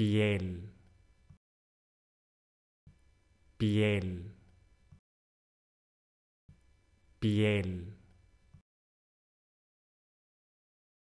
piel, piel, piel.